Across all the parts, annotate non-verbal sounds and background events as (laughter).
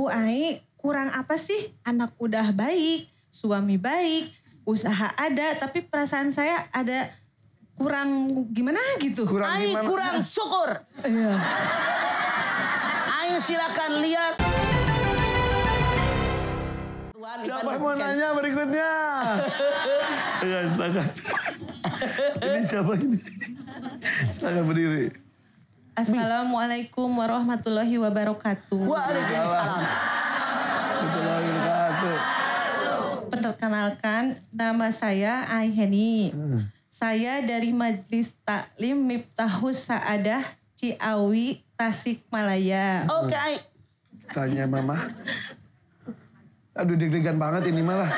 Bu Ai, kurang apa sih anak udah baik, suami baik, usaha ada, tapi perasaan saya ada kurang gimana gitu. Kurang Ai gimana? kurang nah. syukur. Iya. Ai silakan lihat. Siapa mau nanya berikutnya? (laughs) Iya silakan. ini siapa ini? silakan berdiri. Assalamualaikum warahmatullahi wabarakatuh. Waalaikumsalam. Perkenalkan, nama saya Aiheni. Hmm. Saya dari Majlis Taklim Miftahus Saadah Ciawi Tasikmalaya. Oke, okay. Tanya Mama. Aduh deg-degan banget ini malah.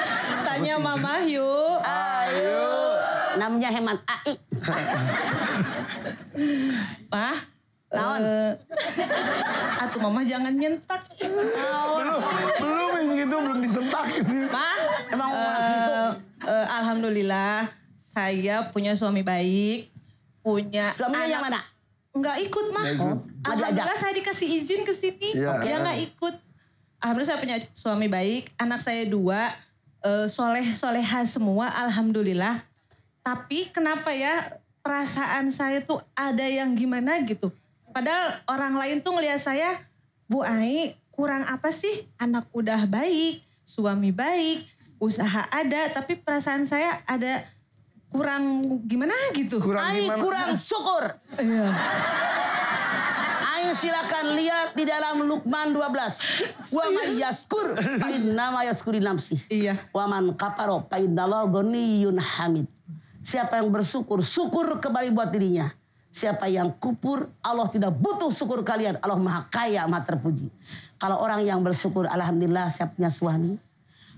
Tanya Mama yuk. Ayo. Namanya hemat AI. Pak, Naon? Uh, mama jangan nyentak. belum, belum yang gitu belum disentak gitu. Ma, emang uh, alhamdulillah saya punya suami baik, punya anak. yang mana? Enggak ikut, mah. Ada Alhamdulillah saya dikasih izin ke sini. Yeah. Iya. enggak ikut. Alhamdulillah saya punya suami baik, anak saya dua, soleh soleha semua, alhamdulillah. Tapi kenapa ya perasaan saya tuh ada yang gimana gitu? Padahal orang lain tuh ngeliat saya, Bu Ai kurang apa sih? Anak udah baik, suami baik, usaha ada, tapi perasaan saya ada kurang gimana gitu. Kurang Ai gimana? kurang (laughs) syukur. Iya. Ayo silakan lihat di dalam Lukman 12. (laughs) Wa iya. yaskur nama yaskuri namsi. Iya. Wa man kafara yun hamid. Siapa yang bersyukur, syukur kembali buat dirinya Siapa yang kupur, Allah tidak butuh syukur kalian. Allah maha kaya, maha terpuji. Kalau orang yang bersyukur, Alhamdulillah saya punya suami.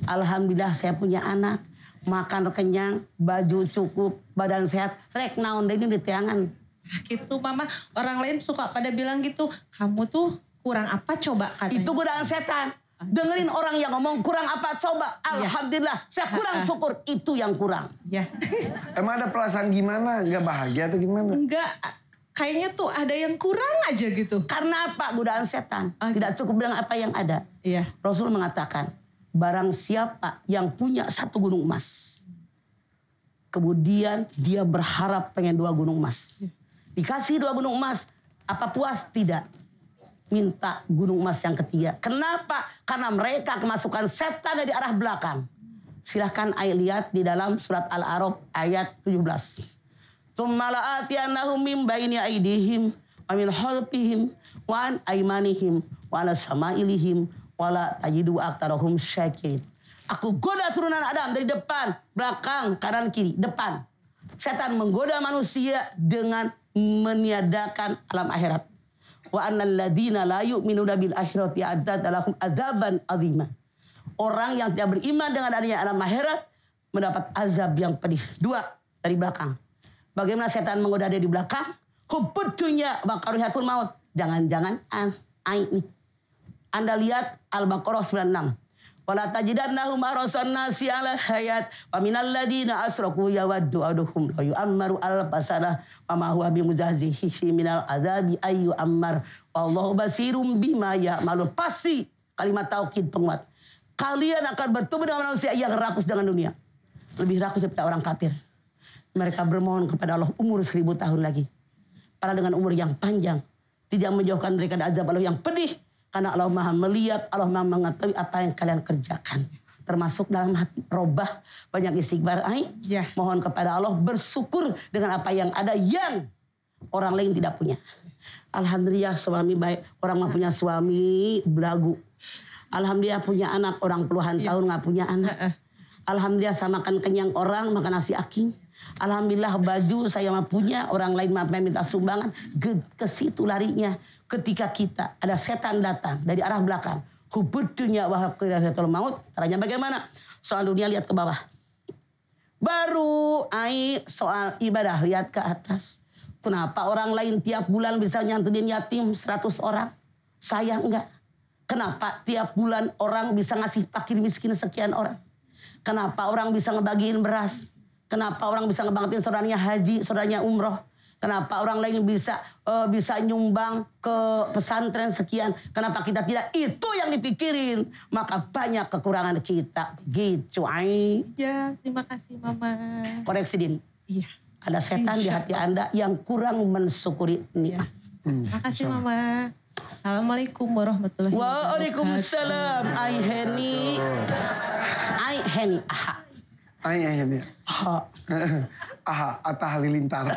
Alhamdulillah saya punya anak. Makan kenyang, baju cukup, badan sehat. Rek naon ini di tiangan. Ah, gitu mama, orang lain suka pada bilang gitu. Kamu tuh kurang apa coba katanya. Itu godaan setan. Dengerin orang yang ngomong kurang apa coba. Ya. Alhamdulillah, saya kurang syukur itu yang kurang. Ya. Emang ada perasaan gimana? Gak bahagia atau gimana? Enggak, kayaknya tuh ada yang kurang aja gitu. Karena apa? Godaan setan. Okay. Tidak cukup dengan apa yang ada. Iya. Rasul mengatakan, barang siapa yang punya satu gunung emas. Kemudian dia berharap pengen dua gunung emas. Iya. Dikasih dua gunung emas, apa puas? Tidak minta gunung emas yang ketiga. Kenapa? Karena mereka kemasukan setan dari arah belakang. Silahkan ayat lihat di dalam surat Al-Araf ayat 17. Tsummala'atiyanahum min baini aidihim wa min khalfihim wa an aimanihim wa ala sama'ilihim wa la tajidu aktarahum syakirin. Aku goda turunan Adam dari depan, belakang, kanan, kiri, depan. Setan menggoda manusia dengan meniadakan alam akhirat Wa annal ladina la yu'minuna bil akhirati adzat lahum adzaban azima. Orang yang tidak beriman dengan adanya alam akhirat mendapat azab yang pedih. Dua dari belakang. Bagaimana setan menggoda dia di belakang? dunia bakaruhatul maut. Jangan-jangan ah, ini. Anda lihat Al-Baqarah 96. Wala tajidannahum harasan nasi ala hayat wa minal ladina asraku yawaddu aduhum la yu'ammaru alfasana wa ma huwa bimuzahzihi minal azabi ayu ammar wallahu basirum bima ya'malun pasti kalimat tauhid penguat kalian akan bertemu dengan manusia yang rakus dengan dunia lebih rakus daripada orang kafir mereka bermohon kepada Allah umur seribu tahun lagi para dengan umur yang panjang tidak menjauhkan mereka dari azab Allah yang pedih karena Allah maha melihat, Allah maha mengetahui apa yang kalian kerjakan. Termasuk dalam hati, robah banyak istighfar. Ay, yeah. Mohon kepada Allah bersyukur dengan apa yang ada yang orang lain tidak punya. Alhamdulillah suami baik, orang mah ya. punya suami belagu. Alhamdulillah punya anak, orang puluhan yeah. tahun nggak punya anak. Alhamdulillah saya makan kenyang orang, makan nasi aking. Alhamdulillah baju saya mah punya, orang lain mah minta sumbangan. Ke situ larinya. Ketika kita ada setan datang dari arah belakang. Hubud dunia wahab kirahatul maut. Caranya bagaimana? Soal dunia lihat ke bawah. Baru ai soal ibadah lihat ke atas. Kenapa orang lain tiap bulan bisa nyantunin yatim 100 orang? Saya enggak. Kenapa tiap bulan orang bisa ngasih pakir miskin sekian orang? Kenapa orang bisa ngebagiin beras? Kenapa orang bisa ngebangkitin saudaranya haji, saudaranya umroh? Kenapa orang lain bisa uh, bisa nyumbang ke pesantren sekian? Kenapa kita tidak? Itu yang dipikirin. Maka banyak kekurangan kita. Gitu, Ai. Ya, terima kasih, Mama. Koreksi, Din. Iya. Ada setan Insya. di hati Anda yang kurang mensyukuri iya. nikah. Ya. Hmm. Terima kasih, Mama. Assalamualaikum warahmatullahi wabarakatuh. Waalaikumsalam, Ai Heni. Ai Henny Aha. Ai Henny ya. Aha. (laughs) Aha, Atta Halilintar. (laughs)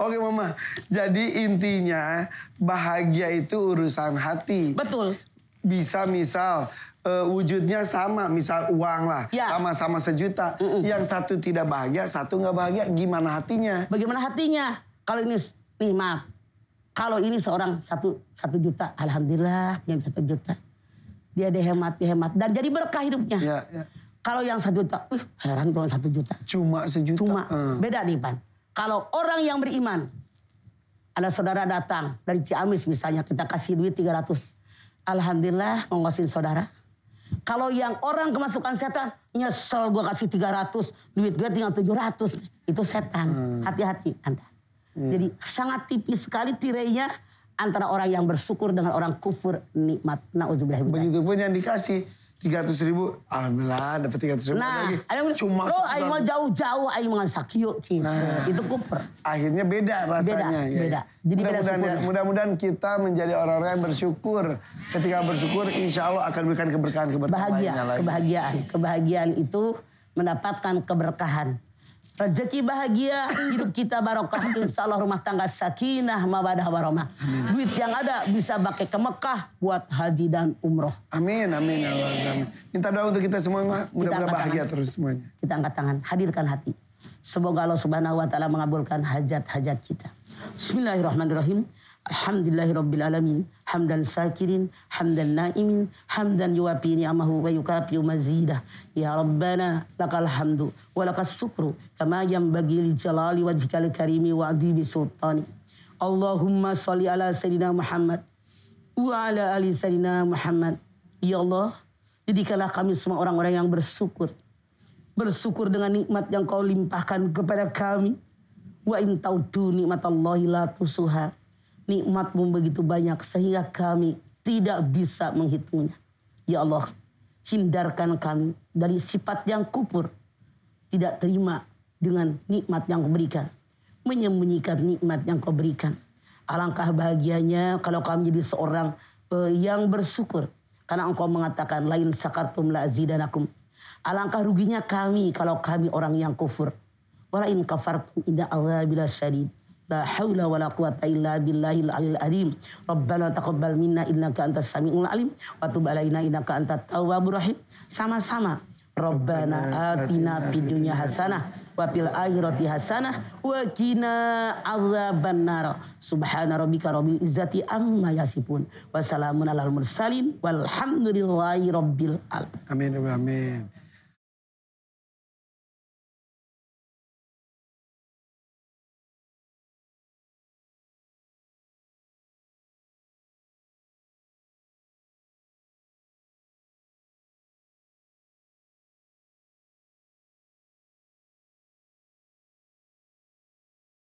Oke Mama, jadi intinya bahagia itu urusan hati. Betul. Bisa misal uh, wujudnya sama, misal uang lah, ya. sama-sama ya. sejuta. Mm -mm. Yang satu tidak bahagia, satu nggak bahagia, gimana hatinya? Bagaimana hatinya? Kalau ini, nih maaf, kalau ini seorang satu satu juta, alhamdulillah yang satu juta. Dia dihemat, dihemat. Dan jadi berkah hidupnya. Ya, ya. Kalau yang satu juta, uh, heran kalau satu juta. Cuma sejuta. Cuma. Hmm. Beda nih Pan. Kalau orang yang beriman, ada saudara datang dari Ciamis misalnya, kita kasih duit 300. Alhamdulillah ngongosin saudara. Kalau yang orang kemasukan setan, nyesel gue kasih 300, duit gue tinggal 700. Itu setan, hmm. hati-hati hmm. Anda. Hmm. Jadi sangat tipis sekali tirainya antara orang yang bersyukur dengan orang kufur nikmat. nah Begitu Begitupun yang dikasih tiga ratus ribu, alhamdulillah dapat tiga ratus ribu nah, lagi. Cuma lo ayo mau jauh-jauh ayo mau sakio gitu. Nah, itu kuper. Akhirnya beda rasanya. Beda, ya. beda. Jadi mudah beda ya, Mudah-mudahan kita menjadi orang-orang yang bersyukur. Ketika bersyukur, insya Allah akan berikan keberkahan keberkahan kebahagiaan. Kebahagiaan itu mendapatkan keberkahan. Rezeki bahagia, hidup kita barokah, insya Allah rumah tangga sakinah, mawadah warahmah. Duit yang ada bisa pakai ke Mekah buat haji dan umroh. Amin, amin, amin. Ya amin. Minta doa untuk kita semua, mudah-mudahan bahagia tangan. terus semuanya. Kita angkat tangan, hadirkan hati. Semoga Allah subhanahu wa ta'ala mengabulkan hajat-hajat kita. Bismillahirrahmanirrahim. Alhamdulillahirabbil alamin hamdan sakirin hamdan naimin hamdan yuwapini amahu wa yukafi mazidah ya rabbana lakal hamdu wa lakas syukru kama yang li jalali Wajikal karimi wa adibi sultani Allahumma salli ala sayyidina Muhammad wa ala ali sayyidina Muhammad ya Allah jadikanlah kami semua orang-orang yang bersyukur bersyukur dengan nikmat yang kau limpahkan kepada kami wa intaudu nikmat Allahi la tusuha nikmatmu begitu banyak sehingga kami tidak bisa menghitungnya. Ya Allah, hindarkan kami dari sifat yang kupur, tidak terima dengan nikmat yang kau berikan, menyembunyikan nikmat yang kau berikan. Alangkah bahagianya kalau kami jadi seorang uh, yang bersyukur karena engkau mengatakan lain sakartum la azidanakum. Alangkah ruginya kami kalau kami orang yang kufur. Walain kafartum inna Allah bila syarid. La haula wa la quwata illa billahil alil azim. Rabbana taqabbal minna innaka antas samiul alim wa tub alaina innaka antat tawwabur rahim. Sama-sama. Rabbana atina fid dunya hasanah wa fil akhirati hasanah wa qina adzaban nar. Subhana rabbika rabbil izzati amma yasipun Wassalamun alal mursalin walhamdulillahi rabbil alamin. Amin amin.